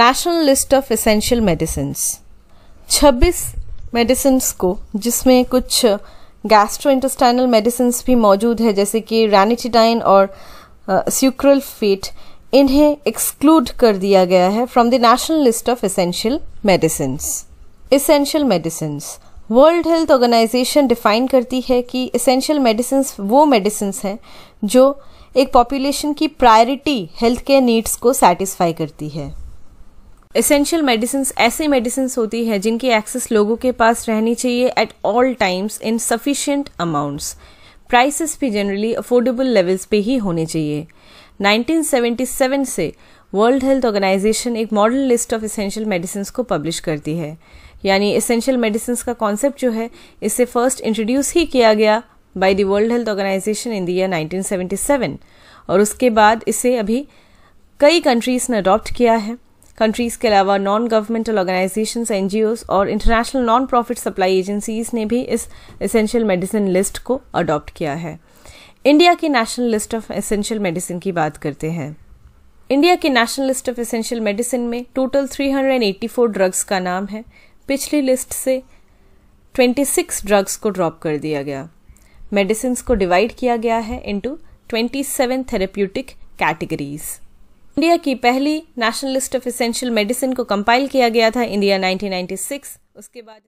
national list of essential medicine 26 medicine को जिसमें कुछ गैस्ट्रो इंटस्टाइनल मेडिसिन भी मौजूद है जैसे कि रैनिटिडाइन और स्यूक्रल फीट इन्हें एक्सक्लूड कर दिया गया है from the national list of essential medicine essential medicine world health organisation define करती है कि एसेंशियल मेडिसिन वो मेडिसिन हैं जो एक पॉपुलेशन की प्रायोरिटी हेल्थ केयर नीड्स को सेटिस्फाई करती है एसेंशियल मेडिसिन ऐसी मेडिसिन होती है जिनकी एक्सेस लोगों के पास रहनी चाहिए at all times in sufficient amounts prices भी जनरली अफोर्डेबल लेवल्स पे ही होने चाहिए 1977 से वर्ल्ड हेल्थ ऑर्गेनाइजेशन एक model list of essential medicine को पब्लिश करती है यानी एसेंशियल मेडिसिन का कॉन्सेप्ट जो है इसे फर्स्ट इंट्रोड्यूस ही किया गया by the world health organisation in the year 1977 और उसके बाद इसे अभी कई कंट्रीज ने अडॉप्ट किया है कंट्रीज के अलावा नॉन गवर्नमेंटल ऑर्गेनाइजेशन एन और international non profit supply agencies ने भी इस एसेंशियल मेडिसिन लिस्ट को अडॉप्ट किया है इंडिया की national list of essential medicine की बात करते हैं इंडिया की national list of essential medicine में टोटल 384 ड्रग्स का नाम है पिछली लिस्ट से 26 ड्रग्स को ड्रॉप कर दिया गया मेडिसिन को डिवाइड किया गया है इंटू 27 थेरेप्यूटिक कैटेगरीज़ इंडिया की पहली national list of essential medicine को कंपाइल किया गया था इंडिया 1996 उसके बाद